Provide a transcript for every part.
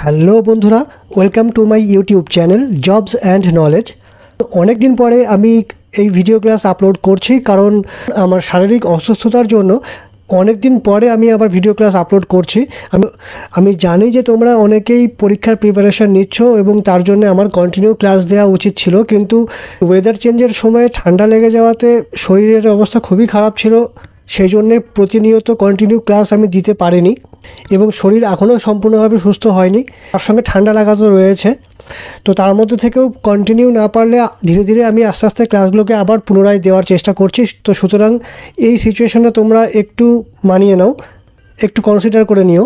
hello বন্ধুরা welcome to my YouTube channel jobs and knowledge তো অনেক দিন পরে আমি এই ভিডিও ক্লাস আপলোড করছি কারণ আমার শারীরিক অসুস্থতার জন্য অনেক দিন পরে আমি আবার ভিডিও ক্লাস আপলোড করছি আমি আমি জানি যে তোমরা অনেকেই পরীক্ষার প্রিপারেশান নিচ্ছ এবং তার জন্য আমার কন্টিনিউ ক্লাস দেওয়া উচিত ছিল কিন্তু ওয়েদার চেঞ্জের সময় ঠান্ডা লেগে যাওয়াতে শরীরের অবস্থা খুবই খারাপ ছিল সেই জন্যে প্রতিনিয়ত কন্টিনিউ ক্লাস আমি দিতে পারিনি এবং শরীর এখনও সম্পূর্ণভাবে সুস্থ হয়নি তার সঙ্গে ঠান্ডা লাগা তো রয়েছে তো তার মধ্যে থেকেও কন্টিনিউ না পারলে ধীরে ধীরে আমি আস্তে আস্তে ক্লাসগুলোকে আবার পুনরায় দেওয়ার চেষ্টা করছি তো সুতরাং এই সিচুয়েশনে তোমরা একটু মানিয়ে নাও একটু কনসিডার করে নিও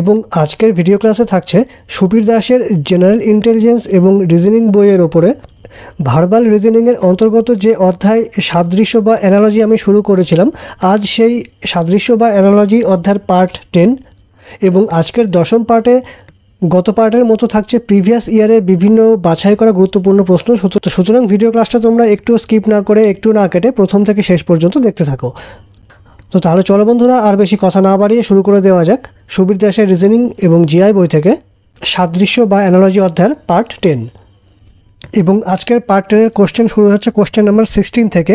এবং আজকের ভিডিও ক্লাসে থাকছে সুবীর দাসের জেনারেল ইন্টেলিজেন্স এবং রিজনিং বইয়ের ওপরে ভার্বাল রিজনিংয়ের অন্তর্গত যে অধ্যায় সাদৃশ্য বা অ্যানালজি আমি শুরু করেছিলাম আজ সেই সাদৃশ্য বা অ্যানালজি অধ্যায়ের পার্ট টেন এবং আজকের দশম পার্টে গত পার্টের মতো থাকছে প্রিভিয়াস ইয়ারের বিভিন্ন বাছাই করা গুরুত্বপূর্ণ প্রশ্ন সুতরাং ভিডিও ক্লাসটা তোমরা একটু স্কিপ না করে একটু না কেটে প্রথম থেকে শেষ পর্যন্ত দেখতে থাকো তো তাহলে চলো বন্ধুরা আর বেশি কথা না বাড়িয়ে শুরু করে দেওয়া যাক সুবীর দাসের রিজনিং এবং জিআই বই থেকে সাদৃশ্য বা অ্যানালজি অধ্যায়ের পার্ট টেন এবং আজকের পার্ট টেনের কোশ্চেন শুরু হচ্ছে কোশ্চেন নাম্বার সিক্সটিন থেকে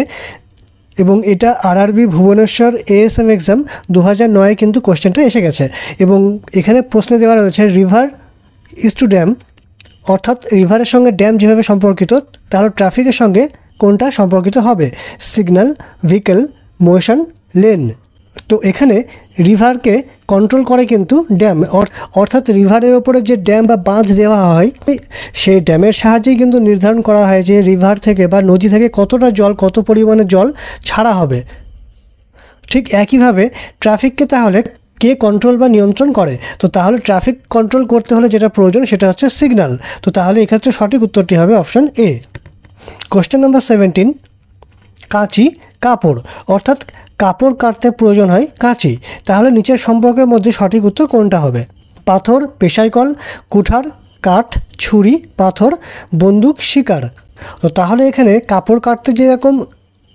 এবং এটা আরআরবি ভুবনেশ্বর এএসএম এক্সাম দু হাজার নয়ে কিন্তু কোশ্চেনটা এসে গেছে এবং এখানে প্রশ্নে দেওয়া রয়েছে রিভার ইস টু ড্যাম অর্থাৎ রিভারের সঙ্গে ড্যাম যেভাবে সম্পর্কিত তাহলে ট্রাফিকের সঙ্গে কোনটা সম্পর্কিত হবে সিগন্যাল ভেহিকেল মোশন লেন তো এখানে রিভারকে কন্ট্রোল করে কিন্তু ড্যাম অর্থাৎ রিভারের ওপরে যে ড্যাম বা বাঁধ দেওয়া হয় সেই ড্যামের সাহায্যেই কিন্তু নির্ধারণ করা হয় যে রিভার থেকে বা নদী থেকে কতটা জল কত পরিমাণে জল ছাড়া হবে ঠিক একইভাবে ট্রাফিককে তাহলে কে কন্ট্রোল বা নিয়ন্ত্রণ করে তো তাহলে ট্রাফিক কন্ট্রোল করতে হলে যেটা প্রয়োজন সেটা হচ্ছে সিগন্যাল তো তাহলে এক্ষেত্রে সঠিক উত্তরটি হবে option A question number seventeen কাঁচি কাপড় অর্থাৎ কাপড় কাটতে প্রয়োজন হয় কাঁচি তাহলে নিচের সম্পর্কের মধ্যে সঠিক উত্তর কোনটা হবে পাথর পেশাইকল কুঠার কাঠ ছুরি পাথর বন্দুক শিকার তো তাহলে এখানে কাপড় কাটতে যেরকম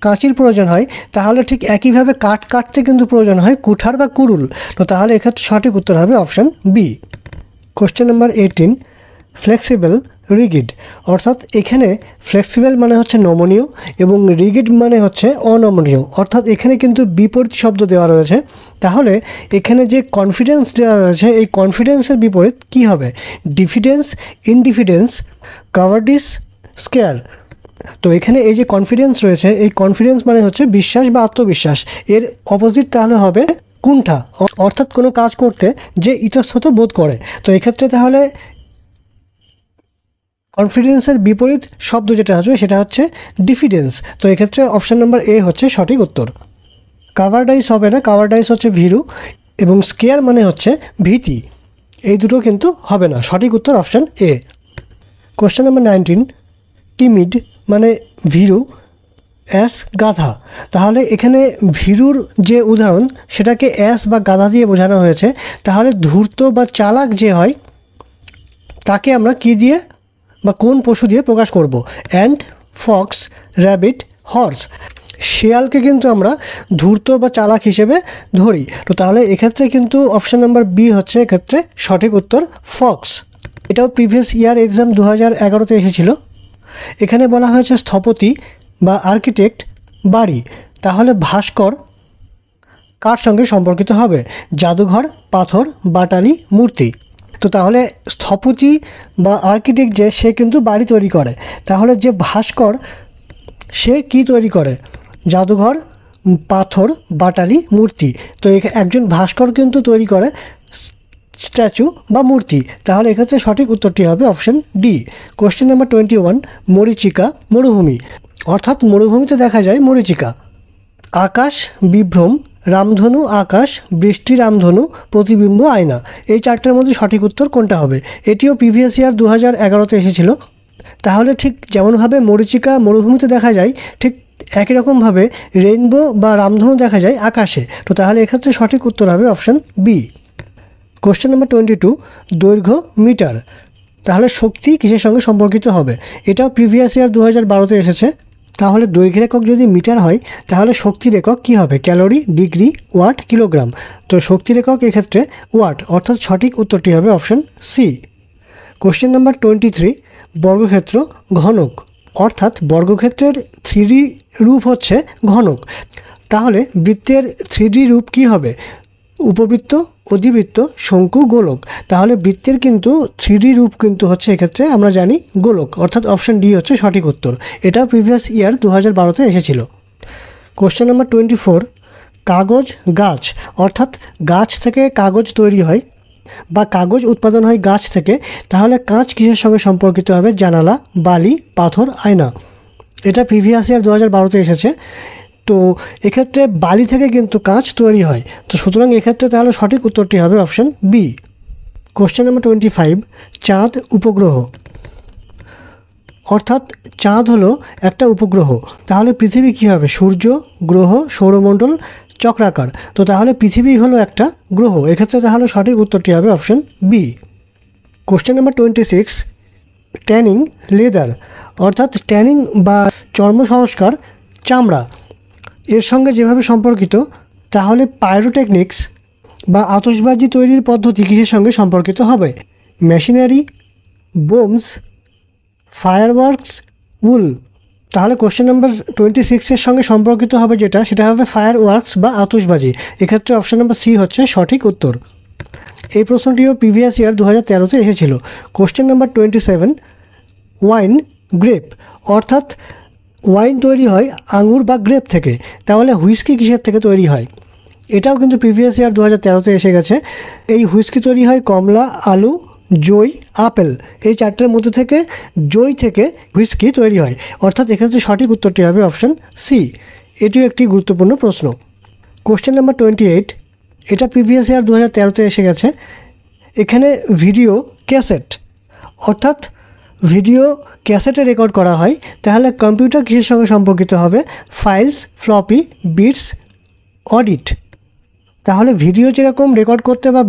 কাঁচির প্রয়োজন হয় তাহলে ঠিক একইভাবে কাঠ কাটতে কিন্তু প্রয়োজন হয় কুঠার বা কুরুল তো তাহলে এক্ষেত্রে সঠিক উত্তর হবে option B question number eighteen flexible rigid অর্থাৎ এখানে ফ্লেক্সিবল মানে হচ্ছে নমনীয় এবং রিগিড মানে হচ্ছে অনমনীয় অর্থাৎ এখানে কিন্তু বিপরীত শব্দ দেওয়া রয়েছে তাহলে এখানে যে কনফিডেন্স দেওয়া রয়েছে এই কনফিডেন্সের বিপরীত কি হবে ডিফিডেন্স ইনডিফিডেন্স কাভার্ডিস স্কেয়ার তো এখানে এই যে কনফিডেন্স রয়েছে এই কনফিডেন্স মানে হচ্ছে বিশ্বাস বা আত্মবিশ্বাস এর অপোজিট তাহলে হবে কুণ্ঠা অর্থাৎ কোনো কাজ করতে যে ইতস্তত বোধ করে তো এক্ষেত্রে তাহলে কনফিডেন্সের বিপরীত শব্দ যেটা আসবে সেটা হচ্ছে ডিফিডেন্স তো এক্ষেত্রে অপশান নাম্বার এ হচ্ছে সঠিক উত্তর কাভারডাইস হবে না কাভারডাইস হচ্ছে ভিরু এবং স্কেয়ার মানে হচ্ছে ভীতি এই দুটো কিন্তু হবে না সঠিক উত্তর option A question number nineteen timid মানে ভিরু অ্যাস গাধা তাহলে এখানে ভীরুর যে উদাহরণ সেটাকে অ্যাস বা গাধা দিয়ে বোঝানো হয়েছে তাহলে ধূর্ত বা চালাক যে হয় তাকে আমরা কি দিয়ে বা কোন পশু দিয়ে প্রকাশ করব অ্যান্ড ফক্স র্যাবিট হর্স শেয়ালকে কিন্তু আমরা ধূর্ত বা চালাক হিসেবে ধরি তো তাহলে এক্ষেত্রে কিন্তু অপশান নাম্বার বি হচ্ছে এক্ষেত্রে সঠিক উত্তর ফক্স এটাও প্রিভিয়াস ইয়ার এক্সাম দু হাজার এগারোতে এসেছিল এখানে বলা হয়েছে স্থপতি বা আর্কিটেক্ট বাড়ি তাহলে ভাস্কর কার সঙ্গে সম্পর্কিত হবে জাদুঘর পাথর বাটালি মূর্তি তো তাহলে স্থপতি বা আর্কিটেক্ট যে সে কিন্তু বাড়ি তৈরি করে তাহলে যে ভাস্কর সে কি তৈরি করে জাদুঘর পাথর বাটালি মূর্তি তো একজন ভাস্কর কিন্তু তৈরি করে স্ট্যাচু বা মূর্তি তাহলে এক্ষেত্রে সঠিক উত্তরটি হবে option D question number twenty one মরিচিকা মরুভূমি অর্থাৎ মরুভূমিতে দেখা যায় মরিচিকা আকাশ বিভ্রম রামধনু আকাশ বৃষ্টি রামধনু প্রতিবিম্ব আয়না এই চারটের মধ্যে সঠিক উত্তর কোনটা হবে এটিও প্রিভিয়াস ইয়ার দু হাজার এগারোতে এসেছিল তাহলে ঠিক যেমনভাবে মরিচিকা মরুভূমিতে দেখা যায় ঠিক একই রকমভাবে রেইনবো বা রামধনু দেখা যায় আকাশে তো তাহলে এক্ষেত্রে সঠিক উত্তর হবে option B question number twenty two দৈর্ঘ্য মিটার তাহলে শক্তি কিসের সঙ্গে সম্পর্কিত হবে এটাও প্রিভিয়াস ইয়ার দু হাজার বারোতে এসেছে তাহলে দৈর্ঘ্যের একক যদি মিটার হয় তাহলে শক্তির একক কী হবে ক্যালোরি ডিগ্রি ওয়াট কিলোগ্রাম তো শক্তির একক এক্ষেত্রে ওয়াট অর্থাৎ সঠিক উত্তরটি হবে option C question number twenty three বর্গক্ষেত্র ঘনক অর্থাৎ বর্গক্ষেত্রের থ্রি রূপ হচ্ছে ঘনক তাহলে বৃত্তের থ্রি রূপ কী হবে উপবৃত্ত অধিবৃত্ত শঙ্কু গোলক তাহলে বৃত্তের কিন্তু থ্রি রূপ কিন্তু হচ্ছে এক্ষেত্রে আমরা জানি গোলক অর্থাৎ অপশান ডি হচ্ছে সঠিক উত্তর এটা প্রিভিয়াস ইয়ার দু হাজার বারোতে এসেছিল কোশ্চেন নাম্বার টোয়েন্টি ফোর কাগজ গাছ অর্থাৎ গাছ থেকে কাগজ তৈরি হয় বা কাগজ উৎপাদন হয় গাছ থেকে তাহলে কাঁচ কিসের সঙ্গে সম্পর্কিত হবে জানালা বালি পাথর আয়না এটা প্রিভিয়াস ইয়ার দু হাজার বারোতে এসেছে তো এক্ষেত্রে বালি থেকে কিন্তু কাঁচ তৈরি হয় তো সুতরাং এক্ষেত্রে তাহলে সঠিক উত্তরটি হবে option B question number twenty five চাঁদ উপগ্রহ অর্থাৎ চাঁদ হলো একটা উপগ্রহ তাহলে পৃথিবী কী হবে সূর্য গ্রহ সৌরমণ্ডল চক্রাকার তো তাহলে পৃথিবী হলো একটা গ্রহ এক্ষেত্রে তাহলে সঠিক উত্তরটি হবে option B question number twenty six tanning leather অর্থাৎ ট্যানিং বা চর্ম সংস্কার চামড়া এর সঙ্গে যেভাবে সম্পর্কিত তাহলে পায়রোটেকনিক্স বা আতসবাজি তৈরির পদ্ধতি কিসের সঙ্গে সম্পর্কিত হবে মেশিনারি বোমস ফায়ারওয়ার্কস উল তাহলে কোশ্চেন নাম্বার টোয়েন্টি সিক্সের সঙ্গে সম্পর্কিত হবে যেটা সেটা হবে ফায়ার ওয়ার্কস বা আতসবাজি এক্ষেত্রে অপশান নাম্বার সি হচ্ছে সঠিক উত্তর এই প্রশ্নটিও প্রিভিয়াস ইয়ার দু হাজার তেরোতে এসেছিল question number twenty seven wine grape অর্থাৎ ওয়াইন তৈরি হয় আঙুর বা গ্রেপ থেকে তাহলে হুইস্কি কিসের থেকে তৈরি হয় এটাও কিন্তু প্রিভিয়াস ইয়ার দু হাজার তেরোতে এসে গেছে এই হুইস্কি তৈরি হয় কমলা আলু জই আপেল এই চারটের মধ্যে থেকে জই থেকে হুইস্কি তৈরি হয় অর্থাৎ এক্ষেত্রে সঠিক উত্তরটি হবে অপশন সি এটিও একটি গুরুত্বপূর্ণ প্রশ্ন কোশ্চেন নাম্বার টোয়েন্টি এইট এটা প্রিভিয়াস ইয়ার দু হাজার তেরোতে এসে গেছে এখানে ভিডিও ক্যাসেট অর্থাৎ ভিডিও ক্যাসেটে রেকর্ড করা হয় তাহলে কম্পিউটার কিসের সঙ্গে সম্পর্কিত হবে ফাইলস ফ্লপি বিটস অডিট তাহলে ভিডিও যেরকম রেকর্ড করতে বা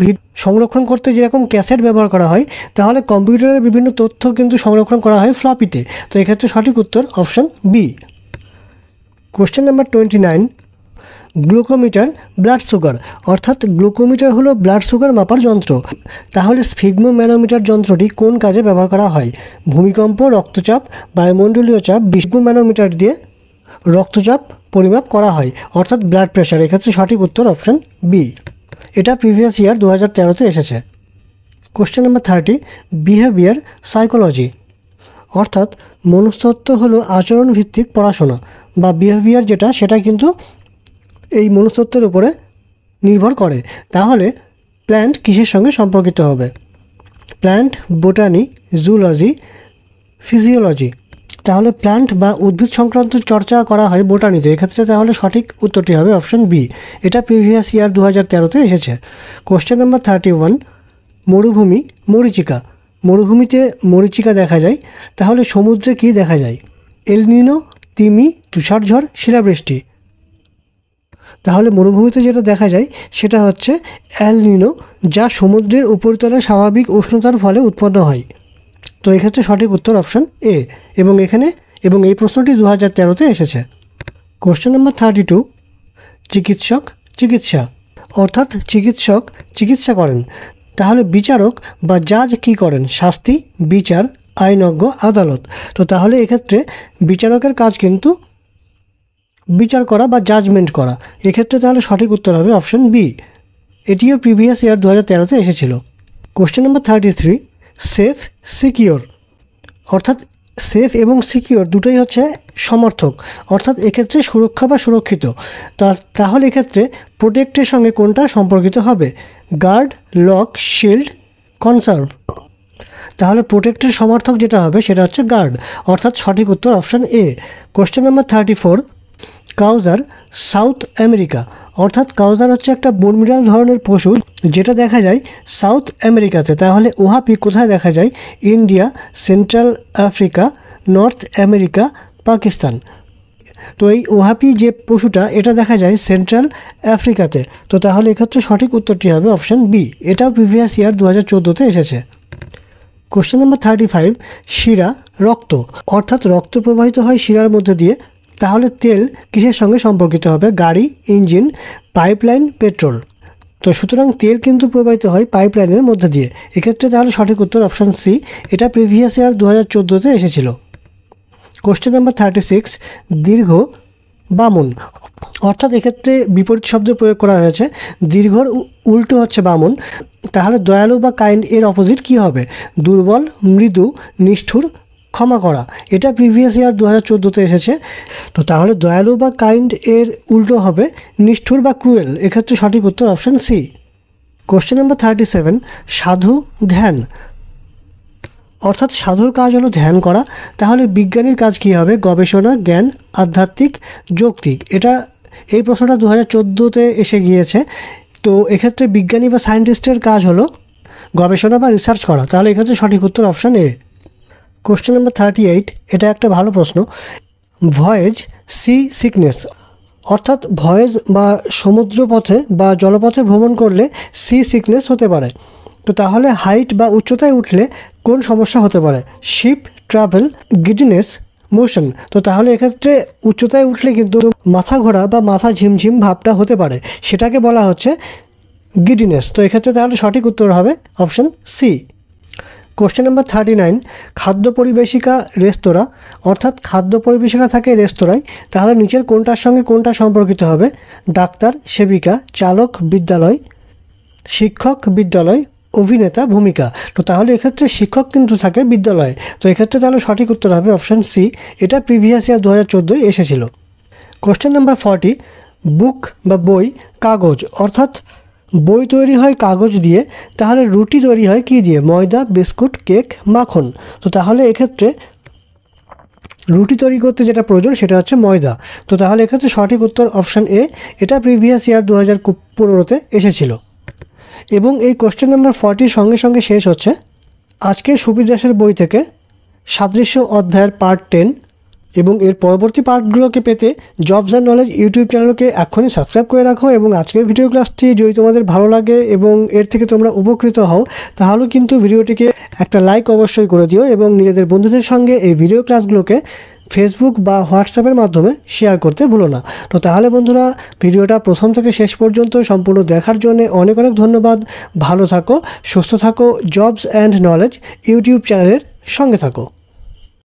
সংরক্ষণ করতে যেরকম ক্যাসেট ব্যবহার করা হয় তাহলে কম্পিউটারের বিভিন্ন তথ্য কিন্তু সংরক্ষণ করা হয় ফ্লপিতে তো এক্ষেত্রে সঠিক উত্তর option B question number twenty nine glucometer blood sugar অর্থাৎ গ্লুকোমিটার হলো ব্লাড সুগার মাপার যন্ত্র তাহলে স্ফিগমো ম্যানোমিটার যন্ত্রটি কোন কাজে ব্যবহার করা হয় ভূমিকম্প রক্তচাপ বায়ুমণ্ডলীয় চাপ বিষ্ণু ম্যানোমিটার দিয়ে রক্তচাপ পরিমাপ করা হয় অর্থাৎ ব্লাড প্রেশার এক্ষেত্রে সঠিক উত্তর অপশান বি এটা প্রিভিয়াস ইয়ার দু হাজার তেরোতে এসেছে question number thirty behaviour psychology অর্থাৎ মনস্তত্ত্ব হলো আচরণভিত্তিক পড়াশোনা বা বিহেভিয়ার যেটা সেটা কিন্তু এই মনস্তত্ত্বের উপরে নির্ভর করে তাহলে প্ল্যান্ট কিসের সঙ্গে সম্পর্কিত হবে প্ল্যান্ট বোটানি জুলজি ফিজিওলজি তাহলে প্ল্যান্ট বা উদ্ভিদ সংক্রান্ত চর্চা করা হয় বোটানিতে এক্ষেত্রে তাহলে সঠিক উত্তরটি হবে অপশন বি এটা প্রিভিয়াস ইয়ার দু হাজার তেরোতে এসেছে কোশ্চেন নাম্বার থার্টি ওয়ান মরুভূমি মরিচিকা মরুভূমিতে মরিচিকা দেখা যায় তাহলে সমুদ্রে কি দেখা যায় এলনিনো তিমি তুষারঝড় শিলাবৃষ্টি তাহলে মরুভূমিতে যেটা দেখা যায় সেটা হচ্ছে অ্যালনিনো যা সমুদ্রের উপরিতলে স্বাভাবিক উষ্ণতার ফলে উৎপন্ন হয় তো এক্ষেত্রে সঠিক উত্তর অপশান এ এবং এখানে এবং এই প্রশ্নটি দু হাজার তেরোতে এসেছে কোশ্চেন নম্বর থার্টি টু চিকিৎসক চিকিৎসা অর্থাৎ চিকিৎসক চিকিৎসা করেন তাহলে বিচারক বা জাজ কি করেন শাস্তি বিচার আইনজ্ঞ আদালত তো তাহলে এক্ষেত্রে বিচারকের কাজ কিন্তু বিচার করা বা জাজমেন্ট করা এক্ষেত্রে তাহলে সঠিক উত্তর হবে অপশন বি এটিও প্রিভিয়াস ইয়ার দু হাজার তেরোতে এসেছিল question number thirty three safe secure অর্থাৎ সেফ এবং সিকিওর দুটোই হচ্ছে সমর্থক অর্থাৎ এক্ষেত্রে সুরক্ষা বা সুরক্ষিত তাহলে এক্ষেত্রে প্রোটেক্টের সঙ্গে কোনটা সম্পর্কিত হবে গার্ড লক শিল্ড কনসার্ভ তাহলে প্রোটেক্টের সমর্থক যেটা হবে সেটা হচ্ছে গার্ড অর্থাৎ সঠিক উত্তর option A question number thirty four cougar South America অর্থাৎ কাউজার হচ্ছে একটা বনবিড়াল ধরনের পশু যেটা দেখা যায় সাউথ আমেরিকাতে তাহলে ওহাপি কোথায় দেখা যায় India Central Africa North America Pakistan তো এই ওহাপি যে পশুটা এটা দেখা যায় সেন্ট্রাল আফ্রিকাতে তো তাহলে এক্ষেত্রে সঠিক উত্তরটি হবে অপশান বি এটাও প্রিভিয়াস ইয়ার দু হাজার চোদ্দোতে এসেছে কোশ্চেন নাম্বার থার্টি ফাইভ শিরা রক্ত অর্থাৎ রক্ত প্রবাহিত হয় শিরার মধ্যে দিয়ে তাহলে তেল কিসের সঙ্গে সম্পর্কিত হবে গাড়ি ইঞ্জিন পাইপলাইন পেট্রোল তো সুতরাং তেল কিন্তু প্রবাহিত হয় পাইপলাইনের মধ্যে দিয়ে এক্ষেত্রে তাহলে সঠিক উত্তর অপশান সি এটা প্রিভিয়াস ইয়ার দু হাজার চোদ্দোতে এসেছিল কোশ্চেন নাম্বার থার্টি সিক্স দীর্ঘ বামন অর্থাৎ এক্ষেত্রে বিপরীত শব্দ প্রয়োগ করা হয়েছে দীর্ঘর উল্টো হচ্ছে বামন তাহলে দয়ালু বা কাইন্ড এর অপোজিট কি হবে দুর্বল মৃদু নিষ্ঠুর ক্ষমা করা এটা প্রিভিয়াস ইয়ার দু হাজার চোদ্দোতে এসেছে তো তাহলে দয়ালু বা কাইন্ড এর উল্টো হবে নিষ্ঠুর বা ক্রুয়েল এক্ষেত্রে সঠিক উত্তর option C question number thirty seven সাধু ধ্যান অর্থাৎ সাধুর কাজ হলো ধ্যান করা তাহলে বিজ্ঞানীর কাজ কী হবে গবেষণা জ্ঞান আধ্যাত্মিক যৌক্তিক এটা এই প্রশ্নটা দু হাজার চোদ্দোতে এসে গিয়েছে তো এক্ষেত্রে বিজ্ঞানী বা সায়েন্টিস্টের কাজ হলো গবেষণা বা রিসার্চ করা তাহলে এক্ষেত্রে সঠিক উত্তর option A question number thirty eight এটা একটা ভালো প্রশ্ন ভয়েজ সি সিকনেস অর্থাৎ ভয়েজ বা সমুদ্রপথে বা জলপথে ভ্রমণ করলে সি সিকনেস হতে পারে তো তাহলে হাইট বা উচ্চতায় উঠলে কোন সমস্যা হতে পারে শিপ ট্রাভেল গিডনেস মোশন তো তাহলে এক্ষেত্রে উচ্চতায় উঠলে কিন্তু মাথা ঘোরা বা মাথা ঝিমঝিম ভাবটা হতে পারে সেটাকে বলা হচ্ছে গিডিনেস তো এক্ষেত্রে তাহলে সঠিক উত্তর হবে option C question number thirty nine খাদ্য পরিবেশিকা রেস্তোরাঁ অর্থাৎ খাদ্য পরিবেশিকা থাকে রেস্তোরাঁয় তাহলে নিচের কোনটার সঙ্গে কোনটা সম্পর্কিত হবে ডাক্তার সেবিকা চালক বিদ্যালয় শিক্ষক বিদ্যালয় অভিনেতা ভূমিকা তো তাহলে এক্ষেত্রে শিক্ষক কিন্তু থাকে বিদ্যালয়ে তো এক্ষেত্রে তাহলে সঠিক উত্তর হবে অপশান সি এটা প্রিভিয়াস ইয়ার দু হাজার চোদ্দোয় এসেছিল কোশ্চেন নাম্বার ফর্টি বুক বা বই কাগজ অর্থাৎ বই তৈরি হয় কাগজ দিয়ে তাহলে রুটি তৈরি হয় কি দিয়ে ময়দা বিস্কুট কেক মাখন তো তাহলে এক্ষেত্রে রুটি তৈরি করতে যেটা প্রয়োজন সেটা হচ্ছে ময়দা তো তাহলে এক্ষেত্রে সঠিক উত্তর অপশান এ এটা প্রিভিয়াস ইয়ার দু হাজার পনেরোতে এসেছিল এবং এই কোশ্চেন নাম্বার ফর্টির সঙ্গে সঙ্গে শেষ হচ্ছে আজকে সুবিদাসের বই থেকে সাদৃশ্য অধ্যায়ের পার্ট টেন এবং এর পরবর্তী পার্টগুলোকে পেতে জবস অ্যান্ড নলেজ ইউটিউব চ্যানেলকে এখনই সাবস্ক্রাইব করে রাখো এবং আজকের ভিডিও ক্লাসটি যদি তোমাদের ভালো লাগে এবং এর থেকে তোমরা উপকৃত হও তাহলে কিন্তু ভিডিওটিকে একটা লাইক অবশ্যই করে দিও এবং নিজেদের বন্ধুদের সঙ্গে এই ভিডিও ক্লাসগুলোকে ফেসবুক বা হোয়াটসঅ্যাপের মাধ্যমে শেয়ার করতে ভুলো না তো তাহলে বন্ধুরা ভিডিওটা প্রথম থেকে শেষ পর্যন্ত সম্পূর্ণ দেখার জন্য অনেক অনেক ধন্যবাদ ভালো থাকো সুস্থ থাকো জবস অ্যান্ড নলেজ ইউটিউব চ্যানেলের সঙ্গে থাকো